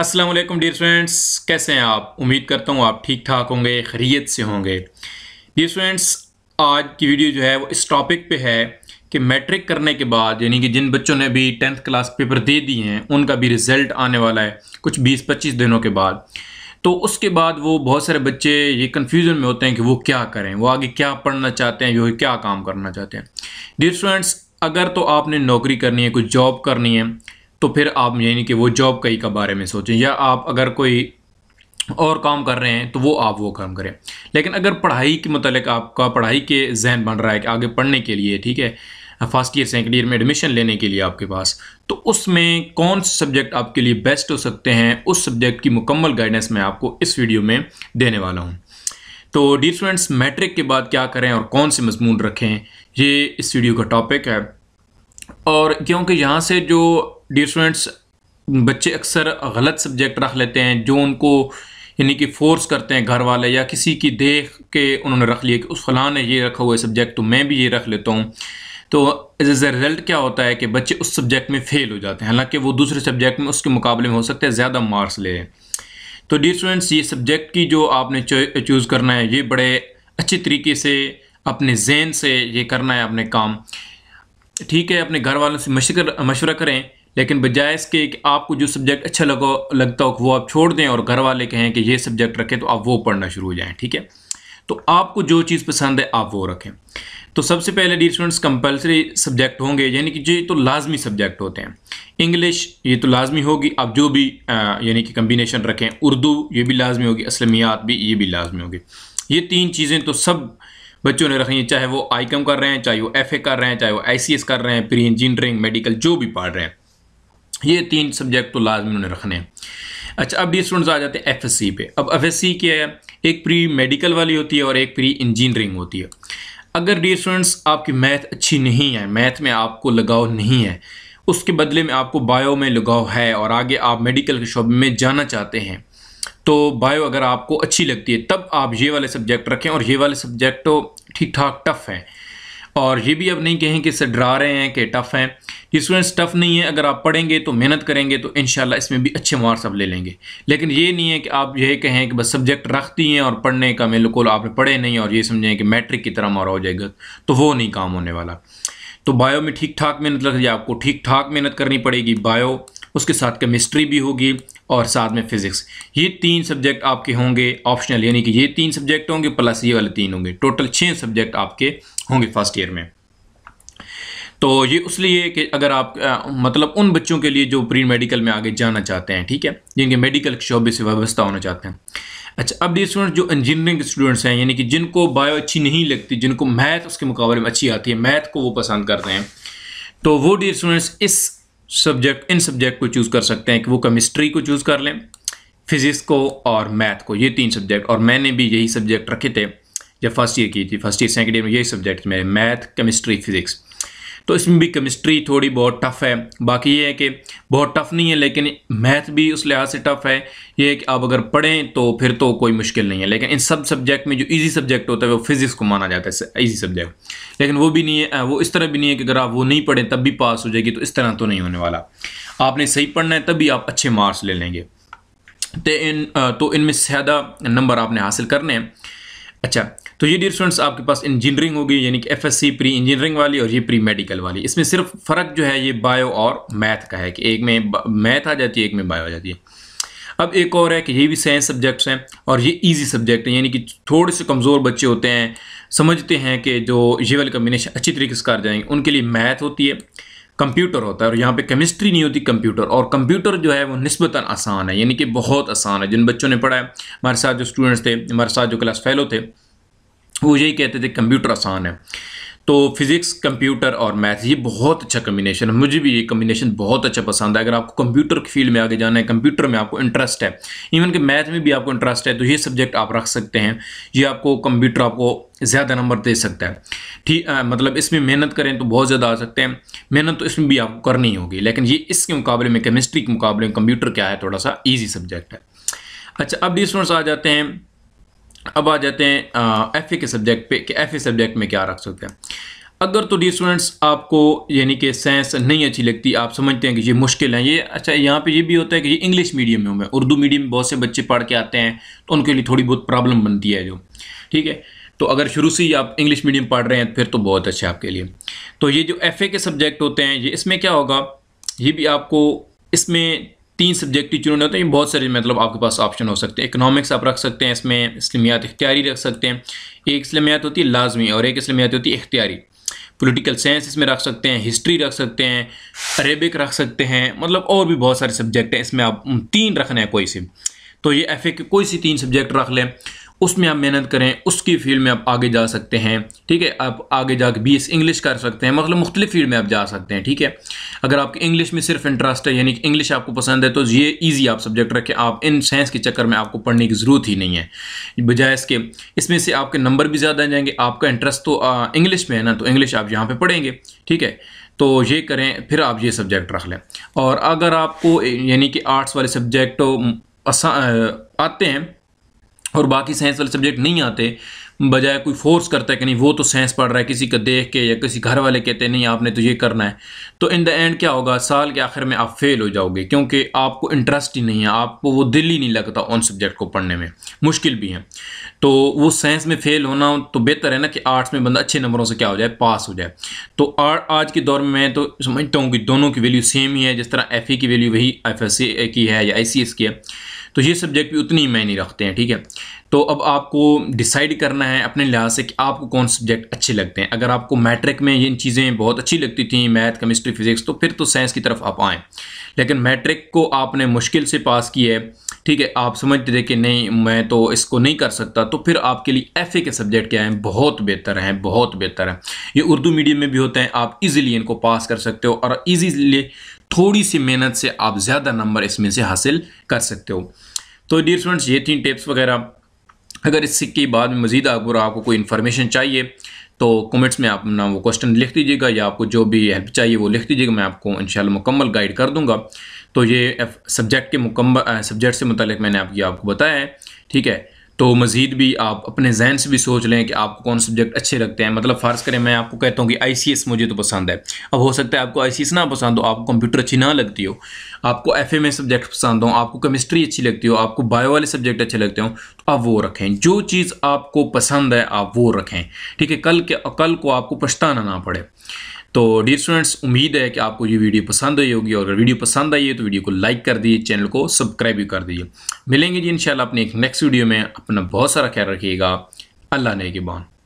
Aslam dear friends कैसे हैं आप उम्मीद करता हूँ आप ठीक ठाक होंगे खरीत से होंगे डियर फ्रेंड्स आज की वीडियो जो है वो इस टॉपिक पे है कि मैट्रिक करने के बाद यानी कि जिन बच्चों ने भी टेंथ क्लास पेपर दे दिए हैं उनका भी रिज़ल्ट आने वाला है कुछ 20-25 दिनों के बाद तो उसके बाद वो बहुत सारे बच्चे ये कन्फ्यूज़न में होते हैं कि वो क्या करें वो आगे क्या पढ़ना चाहते हैं वो क्या काम करना चाहते हैं डियर स्टूडेंट्स अगर तो आपने नौकरी करनी है कुछ जॉब करनी है तो फिर आप यानी कि वो जॉब कई के बारे में सोचें या आप अगर कोई और काम कर रहे हैं तो वो आप वो काम करें लेकिन अगर पढ़ाई के मतलब आपका पढ़ाई के जहन बन रहा है कि आगे पढ़ने के लिए ठीक है फर्स्ट ईयर सेकेंड ईयर में एडमिशन लेने के लिए आपके पास तो उसमें कौन से सब्जेक्ट आपके लिए बेस्ट हो सकते हैं उस सब्जेक्ट की मुकम्मल गाइडेंस मैं आपको इस वीडियो में देने वाला हूँ तो डी स्टूडेंट्स मैट्रिक के बाद क्या करें और कौन से मजमून रखें ये इस वीडियो का टॉपिक है और क्योंकि यहाँ से जो डी स्टूडेंट्स बच्चे अक्सर गलत सब्जेक्ट रख लेते हैं जो उनको यानी कि फोर्स करते हैं घर वाले या किसी की देख के उन्होंने रख लिया कि उस फलां ने ये रखा हुआ है सब्जेक्ट तो मैं भी ये रख लेता हूँ तो एज ए रिज़ल्ट क्या होता है कि बच्चे उस सब्जेक्ट में फ़ेल हो जाते हैं हालांकि वो दूसरे सब्जेक्ट में उसके मुकाबले में हो सकते हैं ज़्यादा मार्क्स ले तो डी स्टूडेंट्स ये सब्जेक्ट की जो आपने चूज़ करना है ये बड़े अच्छे तरीके से अपने जहन से ये करना है अपने काम ठीक है अपने घर वालों से मशवरा करें लेकिन बजाय इसके कि आपको जो सब्जेक्ट अच्छा लगा लगता हो वो आप छोड़ दें और घर वाले कहें कि ये सब्जेक्ट रखें तो आप वो पढ़ना शुरू हो जाएँ ठीक है तो आपको जो चीज़ पसंद है आप वो रखें तो सबसे पहले डी स्टूडेंट्स कंपलसरी सब्जेक्ट होंगे यानी कि जो तो लाजमी सब्जेक्ट होते हैं इंग्लिश ये तो लाजमी होगी आप जो भी यानी कि कम्बिनेशन रखें उर्दू ये भी लाजमी होगी असलमियात भी ये भी लाजमी होगी ये तीन चीज़ें तो सब बच्चों ने रखी हैं चाहे वो आई कर रहे हैं चाहे वो एफ ए कर रहे हैं चाहे वो आई सी एस कर रहे हैं प्री इंजीनियरिंग मेडिकल जो भी पढ़ रहे हैं ये तीन सब्जेक्ट तो लाजमी उन्हें रखने हैं अच्छा अब ये स्टूडेंट्स आ जाते हैं एफ एस सी पे अब एफ एस सी क्या है एक प्री मेडिकल वाली होती है और एक प्री इंजीनियरिंग होती है अगर डी स्टूडेंट्स आपकी मैथ अच्छी नहीं है मैथ में आपको लगाव नहीं है उसके बदले में आपको बायो में लगाव है और आगे आप मेडिकल के शोबे में जाना चाहते हैं तो बायो अगर आपको अच्छी लगती है तब आप ये वाले सब्जेक्ट रखें और ये वाले सब्जेक्ट तो ठीक ठाक टफ हैं और ये भी अब नहीं कहें कि इससे डरा रहे हैं कि टफ़ हैं ये स्टूडेंट्स टफ़ नहीं है अगर आप पढ़ेंगे तो मेहनत करेंगे तो इन इसमें भी अच्छे मार्क्स आप ले लेंगे लेकिन ये नहीं है कि आप ये कहें कि बस सब्जेक्ट रखती हैं और पढ़ने का मेरे को आपने पढ़े नहीं और ये समझें कि मैट्रिक की तरह मारा हो जाएगा तो वो नहीं काम होने वाला तो बायो में ठीक ठाक मेहनत लग जाए आपको ठीक ठाक मेहनत करनी पड़ेगी बायो उसके साथ केमिस्ट्री भी होगी और साथ में फिज़िक्स ये तीन सब्जेक्ट आपके होंगे ऑप्शनल यानी कि ये तीन सब्जेक्ट होंगे प्लस ये वाले तीन होंगे टोटल छः सब्जेक्ट आपके होंगे फर्स्ट ईयर में तो ये लिए कि अगर आप आ, मतलब उन बच्चों के लिए जो प्री मेडिकल में आगे जाना चाहते हैं ठीक है जिनके मेडिकल शोबे से व्यवस्था होना चाहते हैं अच्छा अब ये स्टूडेंट जो इंजीनियरिंग स्टूडेंट्स हैं यानी कि जिनको बायो अच्छी नहीं लगती जिनको मैथ उसके मुकाबले में अच्छी आती है मैथ को वो पसंद करते हैं तो वो डी स्टूडेंट्स इस सब्जेक्ट इन सब्जेक्ट को चूज़ कर सकते हैं कि वो केमिस्ट्री को चूज़ कर लें फिज़िक्स को और मैथ को ये तीन सब्जेक्ट और मैंने भी यही सब्जेक्ट रखे थे जब फर्स्ट ईयर की थी फर्स्ट ईयर सेकेंड ईयर में यही सब्जेक्ट मेरे मैथ केमिस्ट्री फिज़िक्स तो इसमें भी केमिस्ट्री थोड़ी बहुत टफ है बाकी ये है कि बहुत टफ नहीं है लेकिन मैथ भी उस लिहाज से टफ है ये कि आप अगर पढ़ें तो फिर तो कोई मुश्किल नहीं है लेकिन इन सब सब्जेक्ट में जो ईजी सब्जेक्ट होता है वो फिज़िक्स को माना जाता है ईजी सब्जेक्ट लेकिन वो भी नहीं है वो इस तरह भी नहीं है कि अगर आप वो नहीं पढ़ें तब भी पास हो जाएगी तो इस तरह तो नहीं होने वाला आपने सही पढ़ना है तभी आप अच्छे मार्क्स ले लेंगे तो इन तो इनमें ज़्यादा नंबर आपने हासिल करने हैं अच्छा तो ये डियर स्टूडेंट्स आपके पास इंजीनियरिंग होगी यानी कि एफएससी प्री इंजीनियरिंग वाली और ये प्री मेडिकल वाली इसमें सिर्फ फ़र्क जो है ये बायो और मैथ का है कि एक में मैथ आ जाती है एक में बायो आ जाती है अब एक और है कि ये भी साइंस सब्जेक्ट्स हैं और ये इजी सब्जेक्ट हैं यानी कि थोड़े से कमज़ोर बच्चे होते हैं समझते हैं कि जो ये वाले कम्बिनेशन अच्छी तरीके से कर जाएंगे उनके लिए मैथ होती है कंप्यूटर होता है और यहाँ पे केमिस्ट्री नहीं होती कंप्यूटर और कंप्यूटर जो है वो नस्बता आसान है यानी कि बहुत आसान है जिन बच्चों ने पढ़ा है हमारे साथ जो स्टूडेंट्स थे हमारे साथ जो क्लास फेलो थे वो यही कहते थे कंप्यूटर आसान है तो फिज़िक्स कंप्यूटर और मैथ ये बहुत अच्छा कम्बिनेशन है मुझे भी ये कम्बिनेशन बहुत अच्छा पसंद है अगर आपको कंप्यूटर की फील्ड में आगे जाना है कंप्यूटर में आपको इंटरेस्ट है इवन कि मैथ में भी आपको इंटरेस्ट है तो ये सब्जेक्ट आप रख सकते हैं ये आपको कंप्यूटर आपको ज़्यादा नंबर दे सकता है ठीक मतलब इसमें मेहनत करें तो बहुत ज़्यादा आ सकते हैं मेहनत तो इसमें भी आपको करनी होगी लेकिन ये इसके मुकाबले में केमिस्ट्री के मुकाबले में कंप्यूटर क्या है थोड़ा सा ईजी सब्जेक्ट है अच्छा अब डी स्टूडेंट्स आ जाते हैं अब आ जाते हैं एफ के सब्जेक्ट पे कि एफ सब्जेक्ट में क्या रख सकते हैं अगर तो डी स्टूडेंट्स आपको यानी कि साइंस नहीं अच्छी लगती आप समझते हैं कि ये मुश्किल है ये अच्छा यहाँ पे ये भी होता है कि ये इंग्लिश मीडियम में मैं उर्दू मीडियम में बहुत से बच्चे पढ़ के आते हैं तो उनके लिए थोड़ी बहुत प्रॉब्लम बनती है जो ठीक है तो अगर शुरू से ही आप इंग्लिश मीडियम पढ़ रहे हैं फिर तो बहुत अच्छा है आपके लिए तो ये जो एफ के सब्जेक्ट होते हैं ये इसमें क्या होगा ये भी आपको इसमें तीन सब्जेक्ट सब्जेक्टिव चुनने होते हैं बहुत सारे मतलब आपके पास ऑप्शन हो सकते हैं इकनॉमिक्स आप रख सकते हैं इसमें इस्लमियात इख्तियारी रख सकते हैं एक इसलमियात होती है लाजमी और एक इसलमियात होती है इख्तियारी पॉलिटिकल साइंस इसमें रख सकते हैं हिस्ट्री रख सकते हैं अरेबिक रख सकते हैं मतलब और भी बहुत सारे सब्जेक्ट हैं इसमें आप तीन रखना है कोई से तो ये एफ ए के कोई सी तीन सब्जेक्ट रख लें उसमें आप मेहनत करें उसकी फील्ड में आप आगे जा सकते हैं ठीक है आप आगे जाके बी एस इंग्लिश कर सकते हैं मतलब मुख्तलि फील्ड में आप जा सकते हैं ठीक है अगर आपके इंग्लिश में सिर्फ इंटरेस्ट है यानी कि इंग्लिश आपको पसंद है तो ये ईजी आप सब्जेक्ट रखें आप इन साइंस के चक्कर में आपको पढ़ने की ज़रूरत ही नहीं है बजाय इसके इसमें से आपके नंबर भी ज़्यादा आ जाएंगे आपका इंटरेस्ट तो इंग्लिश में है ना तो इंग्लिश आप यहाँ पर पढ़ेंगे ठीक है तो ये करें फिर आप ये सब्जेक्ट रख लें और अगर आपको यानी कि आर्ट्स वाले सब्जेक्ट आते हैं और बाकी साइंस वाले सब्जेक्ट नहीं आते बजाय कोई फोर्स करता है कि नहीं वो तो साइंस पढ़ रहा है किसी का देख के या किसी घर वाले कहते हैं नहीं आपने तो ये करना है तो इन द एंड क्या होगा साल के आखिर में आप फेल हो जाओगे क्योंकि आपको इंटरेस्ट ही नहीं है आपको वो दिल ही नहीं लगता उन सब्जेक्ट को पढ़ने में मुश्किल भी है तो वो साइंस में फ़ेल होना तो बेहतर है ना कि आर्ट्स में बंदा अच्छे नंबरों से क्या हो जाए पास हो जाए तो आज के दौर में मैं तो समझता हूँ कि दोनों की वैल्यू सेम ही है जिस तरह एफ e की वैल्यू वही एफ की है या आई की है तो ये सब्जेक्ट भी उतनी मायने रखते हैं ठीक है तो अब आपको डिसाइड करना है अपने लिहाज से कि आपको कौन सब्जेक्ट अच्छे लगते हैं अगर आपको मैट्रिक में ये चीज़ें बहुत अच्छी लगती थी मैथ केमिस्ट्री फिजिक्स तो फिर तो साइंस की तरफ आप आएँ लेकिन मैट्रिक को आपने मुश्किल से पास किया है ठीक है आप समझते थे कि नहीं मैं तो इसको नहीं कर सकता तो फिर आपके लिए एफ के सब्जेक्ट क्या हैं बहुत बेहतर हैं बहुत बेहतर हैं ये उर्दू मीडियम में भी होते हैं आप इजीली इनको पास कर सकते हो और इजीली थोड़ी सी मेहनत से आप ज़्यादा नंबर इसमें से हासिल कर सकते हो तो डियर स्टूडेंट्स ये थी टिप्स वगैरह अगर इससे के बाद में मज़ीद अगर आपको कोई इन्फॉर्मेशन चाहिए तो कमेंट्स में आप ना वो क्वेश्चन लिख दीजिएगा या आपको जो भी हेल्प चाहिए वो लिख दीजिएगा मैं आपको इन मुकम्मल गाइड कर दूंगा तो ये सब्जेक्ट के मुकम्मल सब्जेक्ट से मतलब मैंने आपकी आपको बताया है ठीक है तो मज़ीद भी आप अपने जहन से भी सोच लें कि आपको कौन सब्जेक्ट अच्छे लगते हैं मतलब फ़र्ज़ करें मैं आपको कहता हूँ कि आई मुझे तो पसंद है अब हो सकता है आपको आई ना पसंद हो आपको कंप्यूटर अच्छी ना लगती हो आपको एफ में सब्जेक्ट पसंद हो आपको केमिस्ट्री अच्छी लगती हो आपको बायो वाले सब्जेक्ट अच्छे लगते हो तो आप वो रखें जो चीज़ आपको पसंद है आप वो रखें ठीक है कल के कल को आपको पछताना ना पड़े तो डियर स्टूडेंट्स उम्मीद है कि आपको ये वीडियो पसंद आई होगी और अगर वीडियो पसंद आई है तो वीडियो को लाइक कर दीजिए चैनल को सब्सक्राइब भी कर दीजिए मिलेंगे जी इंशाल्लाह अपने एक नेक्स्ट वीडियो में अपना बहुत सारा ख्याल रखिएगा अल्लाह ने के बान